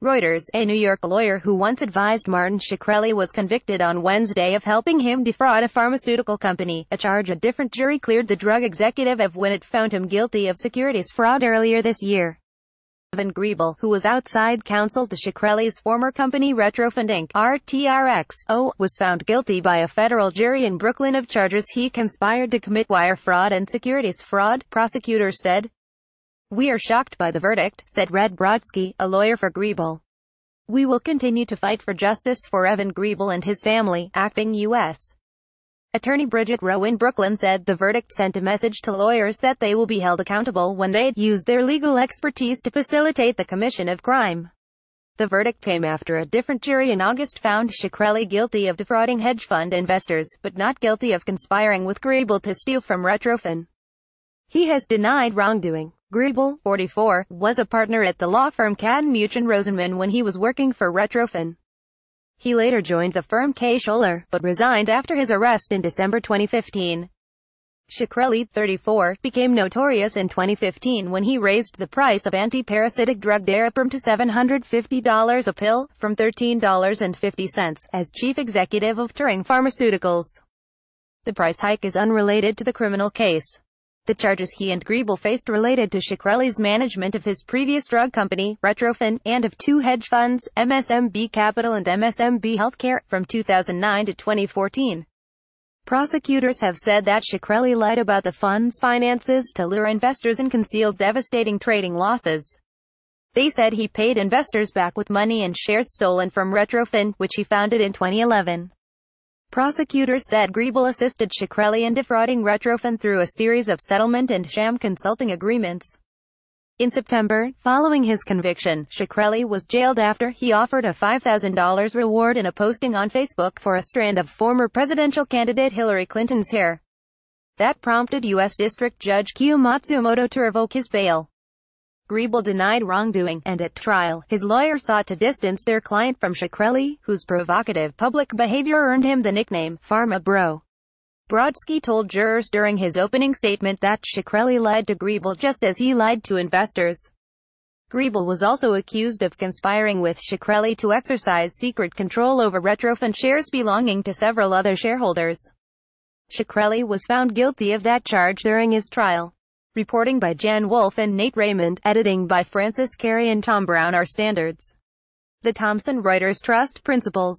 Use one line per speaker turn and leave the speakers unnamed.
Reuters, a New York lawyer who once advised Martin Shkreli was convicted on Wednesday of helping him defraud a pharmaceutical company, a charge a different jury cleared the drug executive of when it found him guilty of securities fraud earlier this year. Evan Griebel, who was outside counsel to Shkreli's former company Retrofund Inc., (RTRX.O), was found guilty by a federal jury in Brooklyn of charges he conspired to commit wire fraud and securities fraud, prosecutors said. We are shocked by the verdict, said Red Brodsky, a lawyer for Griebel. We will continue to fight for justice for Evan Griebel and his family, acting U.S. Attorney Bridget Rowe in Brooklyn said the verdict sent a message to lawyers that they will be held accountable when they use their legal expertise to facilitate the commission of crime. The verdict came after a different jury in August found Shkreli guilty of defrauding hedge fund investors, but not guilty of conspiring with Griebel to steal from Retrofin. He has denied wrongdoing. Griebel, 44, was a partner at the law firm Cadden, and Rosenman when he was working for Retrofin. He later joined the firm K. Scholler, but resigned after his arrest in December 2015. Shkreli, 34, became notorious in 2015 when he raised the price of anti-parasitic drug Daraprim to $750 a pill, from $13.50, as chief executive of Turing Pharmaceuticals. The price hike is unrelated to the criminal case. The charges he and Griebel faced related to Shkreli's management of his previous drug company, Retrofin, and of two hedge funds, MSMB Capital and MSMB Healthcare, from 2009 to 2014. Prosecutors have said that Shkreli lied about the fund's finances to lure investors and concealed devastating trading losses. They said he paid investors back with money and shares stolen from Retrofin, which he founded in 2011. Prosecutors said Griebel assisted Shkreli in defrauding Retrofin through a series of settlement and sham consulting agreements. In September, following his conviction, Shkreli was jailed after he offered a $5,000 reward in a posting on Facebook for a strand of former presidential candidate Hillary Clinton's hair. That prompted U.S. District Judge Q Matsumoto to revoke his bail. Griebel denied wrongdoing, and at trial, his lawyer sought to distance their client from Shakreli, whose provocative public behavior earned him the nickname, Pharma Bro. Brodsky told jurors during his opening statement that Shakreli lied to Griebel just as he lied to investors. Griebel was also accused of conspiring with Shakreli to exercise secret control over Retrofund shares belonging to several other shareholders. Shakreli was found guilty of that charge during his trial. Reporting by Jan Wolf and Nate Raymond, editing by Francis Carey and Tom Brown are standards. The Thomson Reuters Trust Principles